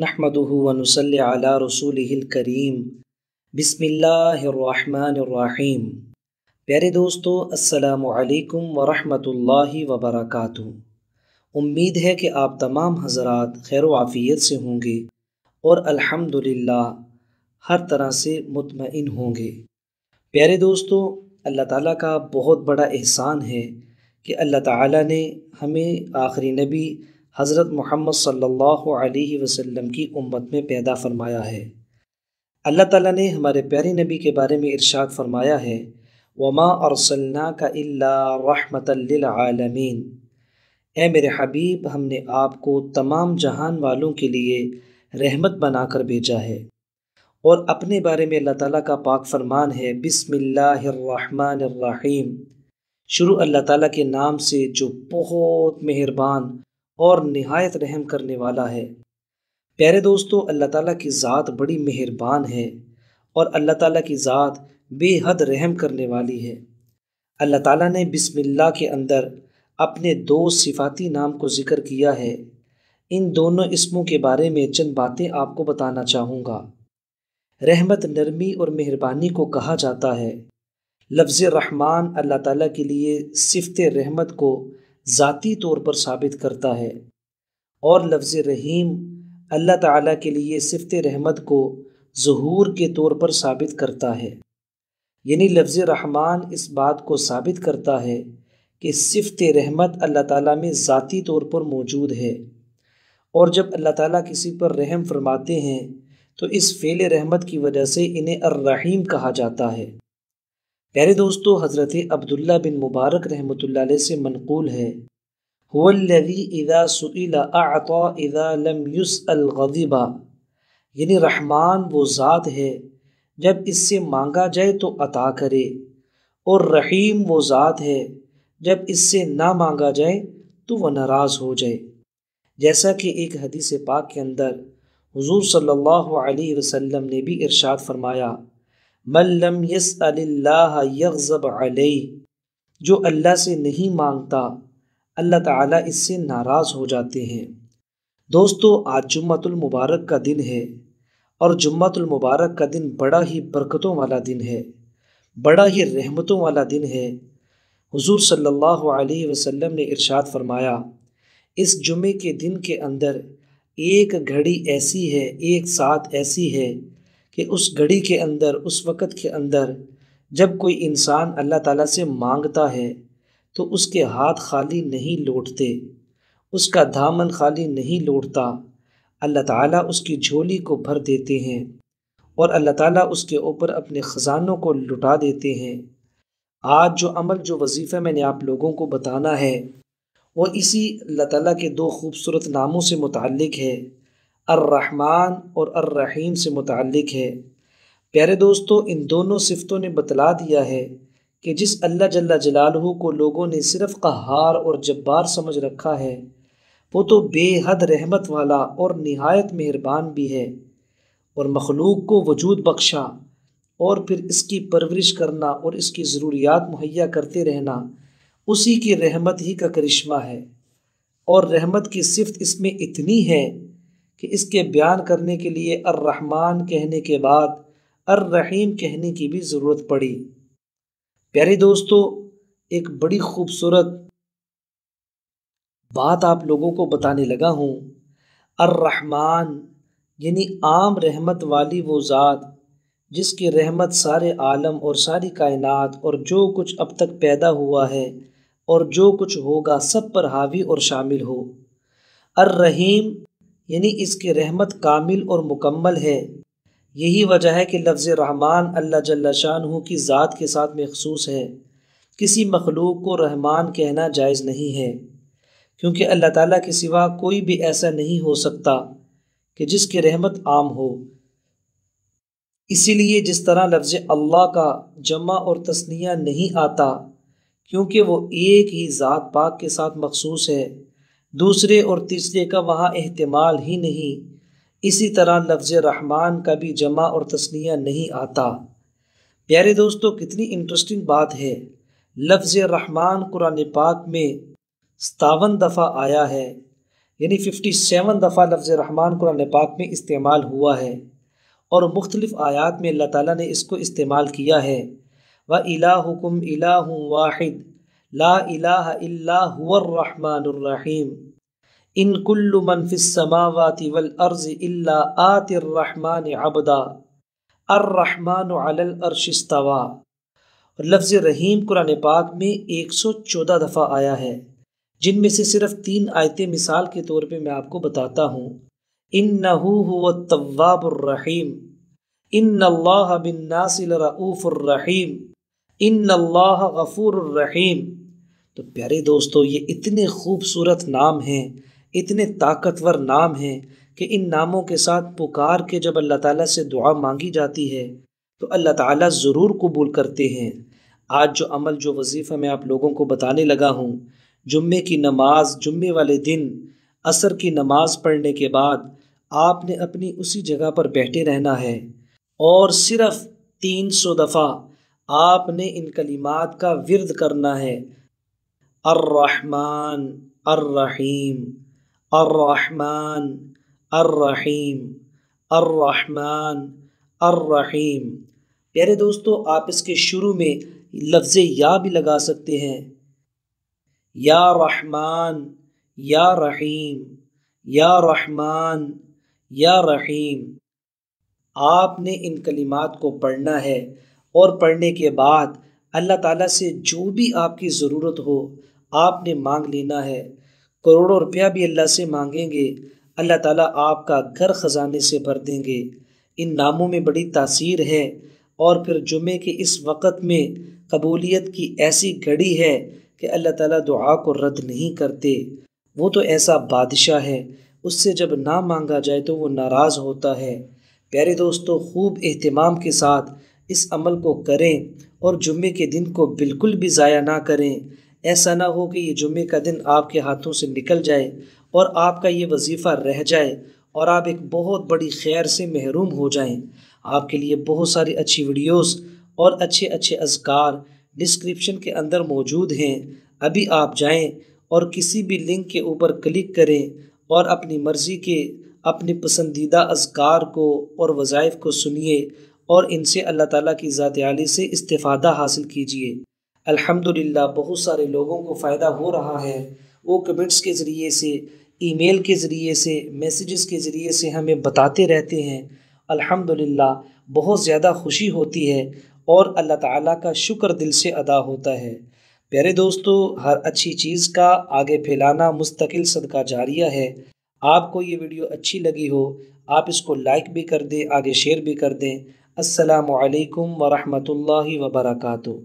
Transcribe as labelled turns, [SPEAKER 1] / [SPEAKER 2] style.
[SPEAKER 1] بسم रसूल करीम الرحيم प्यारे दोस्तों रहमतुल्लाहि व बरकातहू उम्मीद है कि आप तमाम हजरात खैर आफ़ियत से होंगे और अल्हम्दुलिल्लाह हर तरह से मुतमिन होंगे प्यारे दोस्तों अल्लाह ताला का बहुत बड़ा एहसान है कि अल्लाह ताला ने हमें आखिरी नबी हज़रत मोहम्मद सल्लल्लाहु अलैहि वसल्लम की उम्मत में पैदा फरमाया है अल्लाह ताला ने हमारे प्यारे नबी के बारे में इरशाद फरमाया है वमा सल्ला का रहमतमीन ए मेरे हबीब हमने आपको तमाम जहान वालों के लिए रहमत बनाकर भेजा है और अपने बारे में अल्लाह ताला का पाक फरमान है बिसमिल्लाम शुरू अल्लाह ताला के नाम से जो बहुत मेहरबान और नहायत रहम करने वाला है प्यारे दोस्तों अल्लाह ताला की ज़ात बड़ी मेहरबान है और अल्लाह ताला की ज़ात बेहद रहम करने वाली है अल्लाह ताला ने बिस्मिल्लाह के अंदर अपने दो सिफाती नाम को ज़िक्र किया है इन दोनों इसमों के बारे में चंद बातें आपको बताना चाहूँगा रहमत नरमी और मेहरबानी को कहा जाता है लफ्ज़ रहमान अल्लाह ताला के लिए सिफत रहमत को ज़ाती तौर पर साबित करता है और लफ्ज़ रहीम अल्लाह ताला के लिए सिफत रहमत को जहूर के तौर पर साबित करता है यानी लफ्ज़ रहमान इस बात को साबित करता है कि सिफत रहमत अल्लाह ताला में ज़ाती तौर पर मौजूद है और जब अल्लाह ताला किसी पर रहम फरमाते हैं तो इस फ़ेल रहमत की वजह से इन्हें अर्रहीम कहा जाता है प्यारे दोस्तों हज़रत अब्दुल्ला बिन मुबारक रहमत से मनकूल है हुल्लवी यानी रहमान वो ज़ात है जब इससे मांगा जाए तो अता करे और रहीम वो ज़ात है जब इससे ना मांगा जाए तो वह नाराज़ हो जाए जैसा कि एक हदीस पाक के अंदर हजूर सल्ला वसम ने भी इरशाद फरमाया मल्लम यस यकज़ब अलई जो अल्लाह से नहीं मांगता अल्लाह ताला इससे नाराज़ हो जाते हैं दोस्तों आज जुम्मतुल मुबारक का दिन है और जुम्मतुल मुबारक का दिन बड़ा ही बरकतों वाला दिन है बड़ा ही रहमतों वाला दिन है हुजूर सल्लल्लाहु अलैहि वसल्लम ने इरशाद फरमाया इस जुमे के दिन के अंदर एक घड़ी ऐसी है एक साथ ऐसी है कि उस घड़ी के अंदर उस वक़्त के अंदर जब कोई इंसान अल्लाह ताला से मांगता है तो उसके हाथ खाली नहीं लौटते उसका दामन खाली नहीं लौटता अल्लाह ताला उसकी झोली को भर देते हैं और अल्लाह ताला उसके ऊपर अपने ख़जानों को लुटा देते हैं आज जो अमल जो वजीफ़ा मैंने आप लोगों को बताना है वो इसी अल्लाह ताला के दो खूबसूरत नामों से मुतक़ है अर्रहमान और अर्रहीम से मुतक़ है प्यारे दोस्तों इन दोनों सिफतों ने बतला दिया है कि जिस अल्लाह जल्ला जलालहू को लोगों ने सिर्फ कहार और जब्बार समझ रखा है वो तो बेहद रहमत वाला और नहायत मेहरबान भी है और मखलूक को वजूद बख्शा और फिर इसकी परवरिश करना और इसकी ज़रूरियात मुहैया करते रहना उसी की रहमत ही का करिश्मा है और रहमत की सिफत इसमें इतनी है कि इसके बयान करने के लिए अर्रहमान कहने के बाद अर्रहीम कहने की भी ज़रूरत पड़ी प्यारे दोस्तों एक बड़ी खूबसूरत बात आप लोगों को बताने लगा हूँ अर्रहमान यानी आम रहमत वाली वो ज़ात जिसकी रहमत सारे आलम और सारी कायनात और जो कुछ अब तक पैदा हुआ है और जो कुछ होगा सब पर हावी और शामिल हो अर्रहीम यानी इसकी रहमत कामिल और मुकम्मल है यही वजह है कि लफ्ज़ रहमान अल्लाह जल्ला शाह की ज़ात के साथ मखसूस है किसी मखलूक को रहमान कहना जायज़ नहीं है क्योंकि अल्लाह ताला के सिवा कोई भी ऐसा नहीं हो सकता कि जिसकी रहमत आम हो इसीलिए जिस तरह लफ्ज़ अल्लाह का जमा और तस्निया नहीं आता क्योंकि वो एक ही ज़ात पाक के साथ मखसूस है दूसरे और तीसरे का वहाँ अहतमाल ही नहीं इसी तरह लफ्ज़ रहमान का भी जमा और तस्निया नहीं आता प्यारे दोस्तों कितनी इंटरेस्टिंग बात है लफ्ज़ रहमान कुरान पाक में सतावन दफ़ा आया है यानी फिफ्टी सेवन दफ़ा लफ्ज़ रहमान कुरान पाक में इस्तेमाल हुआ है और मुख्तलिफ़ आयात में अल्लाह ताला ने इसको इस्तेमाल किया है व इला हुकुम इला वाहिद ला इला हुआ रहमानुर्रहीम इन कुल्लु इनकुल्लु मनफ़िसमावती वल अर्ज़ इल्ला अल्ला आतरहमान अबदा अर्रहमान अलर्शवा लफ्ज़ रहीम कुरान पाक में 114 दफ़ा आया है जिनमें से सिर्फ तीन आयतें मिसाल के तौर पे मैं आपको बताता हूँ इन नहू तवाबरहीम इन अल्लाह बिन नासिल रऊफ़ुर्रहीम इन अल्लाह गफ़ूर रहीम तो प्यारे दोस्तों ये इतने खूबसूरत नाम हैं इतने ताकतवर नाम हैं कि इन नामों के साथ पुकार के जब अल्लाह ताला से दुआ मांगी जाती है तो अल्लाह ताला ज़रूर कबूल करते हैं आज जो अमल जो वजीफ़ा मैं आप लोगों को बताने लगा हूँ जुम्मे की नमाज जुम्मे वाले दिन असर की नमाज पढ़ने के बाद आपने अपनी उसी जगह पर बैठे रहना है और सिर्फ तीन सौ दफ़ा आपने इन कलिमात का विरद करना है अर्रहमान अर्रहीम अर्रहमान अर्रहीम अर्रहमान अर्रहीम प्यारे दोस्तों आप इसके शुरू में लफ्ज़ या भी लगा सकते हैं या रहमान या रहीम या रहमान या रहीम आपने इन कलिमात को पढ़ना है और पढ़ने के बाद अल्लाह ताला से जो भी आपकी ज़रूरत हो आपने मांग लेना है करोड़ों रुपया भी अल्लाह से मांगेंगे अल्लाह ताला आपका घर ख़जाने से भर देंगे इन नामों में बड़ी तासीर है और फिर जुमे के इस वक़्त में कबूलियत की ऐसी घड़ी है कि अल्लाह ताला दुआ को रद्द नहीं करते वो तो ऐसा बादशाह है उससे जब ना मांगा जाए तो वो नाराज़ होता है प्यारे दोस्तों खूब अहतमाम के साथ इस अमल को करें और जुमे के दिन को बिल्कुल भी ज़ाया ना करें ऐसा ना हो कि ये जुम्मे का दिन आपके हाथों से निकल जाए और आपका ये वजीफ़ा रह जाए और आप एक बहुत बड़ी खैर से महरूम हो जाएं। आपके लिए बहुत सारी अच्छी वीडियोस और अच्छे अच्छे अजकार डिस्क्रिप्शन के अंदर मौजूद हैं अभी आप जाएं और किसी भी लिंक के ऊपर क्लिक करें और अपनी मर्ज़ी के अपने पसंदीदा अजकार को और वज़ाइफ को सुनिए और इनसे अल्लाह ताला की ज़ात आली से इस्तेफ़ादा हासिल कीजिए अल्हम्दुलिल्लाह बहुत सारे लोगों को फ़ायदा हो रहा है वो कमेंट्स के ज़रिए से ईमेल के ज़रिए से मैसेजेस के ज़रिए से हमें बताते रहते हैं अल्हम्दुलिल्लाह बहुत ज़्यादा खुशी होती है और अल्लाह ताला का शुक्र दिल से अदा होता है प्यारे दोस्तों हर अच्छी चीज़ का आगे फैलाना मुस्तकिल सदका जारिया है आपको ये वीडियो अच्छी लगी हो आप इसको लाइक भी कर दें आगे शेयर भी कर दें असलकम वरहमल वर्का